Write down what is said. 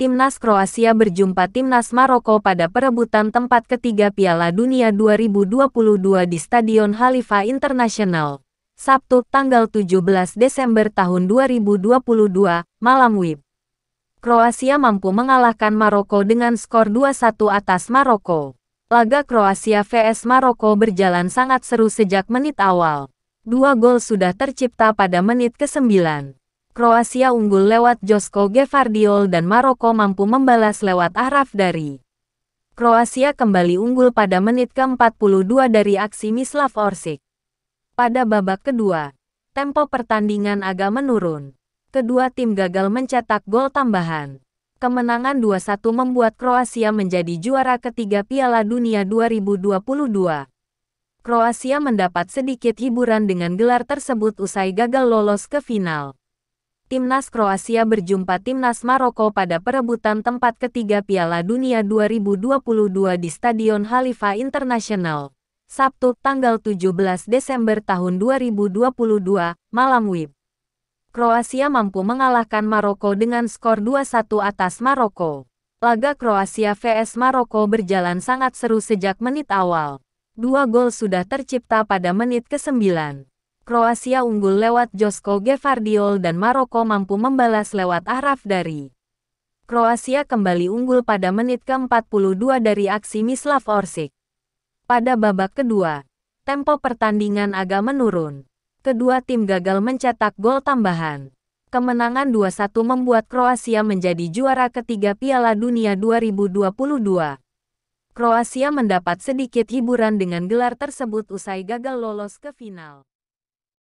timnas Kroasia berjumpa timnas Maroko pada perebutan tempat ketiga Piala Dunia 2022 di Stadion Khalifa Internasional. Sabtu, tanggal 17 Desember tahun 2022, malam WIB. Kroasia mampu mengalahkan Maroko dengan skor 2-1 atas Maroko. Laga Kroasia vs Maroko berjalan sangat seru sejak menit awal. Dua gol sudah tercipta pada menit ke-9. Kroasia unggul lewat Josko Gevardiol dan Maroko mampu membalas lewat Araf dari. Kroasia kembali unggul pada menit ke-42 dari aksi Mislav Orsic. Pada babak kedua, tempo pertandingan agak menurun. Kedua tim gagal mencetak gol tambahan. Kemenangan 2-1 membuat Kroasia menjadi juara ketiga Piala Dunia 2022. Kroasia mendapat sedikit hiburan dengan gelar tersebut usai gagal lolos ke final timnas Kroasia berjumpa timnas Maroko pada perebutan tempat ketiga Piala Dunia 2022 di Stadion Khalifa Internasional. Sabtu, tanggal 17 Desember tahun 2022, malam WIB. Kroasia mampu mengalahkan Maroko dengan skor 2-1 atas Maroko. Laga Kroasia vs Maroko berjalan sangat seru sejak menit awal. Dua gol sudah tercipta pada menit ke-9. Kroasia unggul lewat Josko Gevardiol dan Maroko mampu membalas lewat Araf dari. Kroasia kembali unggul pada menit ke-42 dari aksi Mislav Orsik. Pada babak kedua, tempo pertandingan agak menurun. Kedua tim gagal mencetak gol tambahan. Kemenangan 2-1 membuat Kroasia menjadi juara ketiga Piala Dunia 2022. Kroasia mendapat sedikit hiburan dengan gelar tersebut usai gagal lolos ke final.